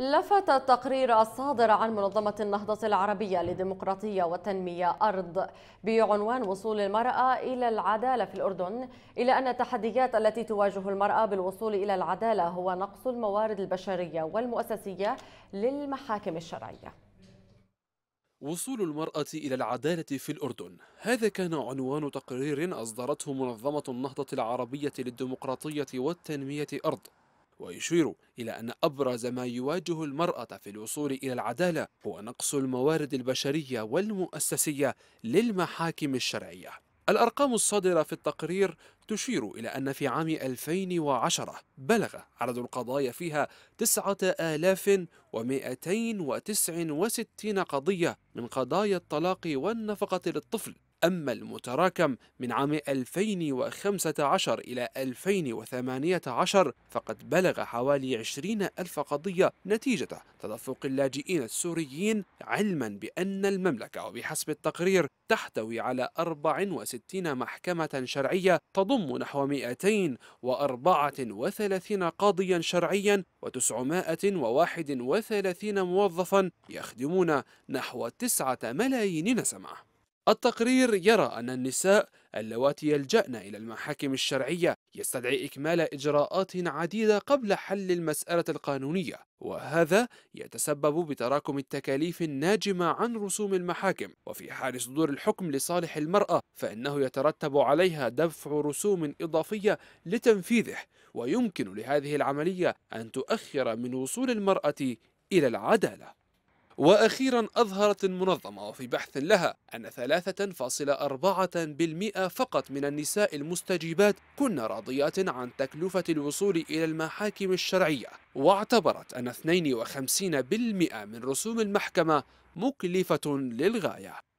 لفت التقرير الصادر عن منظمة النهضة العربية للديمقراطية والتنمية أرض بعنوان وصول المرأة إلى العدالة في الأردن إلى أن التحديات التي تواجه المرأة بالوصول إلى العدالة هو نقص الموارد البشرية والمؤسسية للمحاكم الشرعية وصول المرأة إلى العدالة في الأردن هذا كان عنوان تقرير أصدرته منظمة النهضة العربية للديمقراطية والتنمية أرض ويشير إلى أن أبرز ما يواجه المرأة في الوصول إلى العدالة هو نقص الموارد البشرية والمؤسسية للمحاكم الشرعية الأرقام الصادرة في التقرير تشير إلى أن في عام 2010 بلغ عدد القضايا فيها 9269 قضية من قضايا الطلاق والنفقة للطفل أما المتراكم من عام 2015 إلى 2018 فقد بلغ حوالي 20 ألف قضية نتيجة تدفق اللاجئين السوريين علما بأن المملكة وبحسب التقرير تحتوي على 64 محكمة شرعية تضم تضم نحو 234 قاضيا شرعيا و931 موظفا يخدمون نحو 9 ملايين نسمة التقرير يرى أن النساء اللواتي يلجأن إلى المحاكم الشرعية يستدعي إكمال إجراءات عديدة قبل حل المسألة القانونية وهذا يتسبب بتراكم التكاليف الناجمة عن رسوم المحاكم وفي حال صدور الحكم لصالح المرأة فإنه يترتب عليها دفع رسوم إضافية لتنفيذه ويمكن لهذه العملية أن تؤخر من وصول المرأة إلى العدالة وأخيرا أظهرت المنظمة وفي بحث لها أن 3.4% فقط من النساء المستجيبات كن راضيات عن تكلفة الوصول إلى المحاكم الشرعية واعتبرت أن 52% من رسوم المحكمة مكلفة للغاية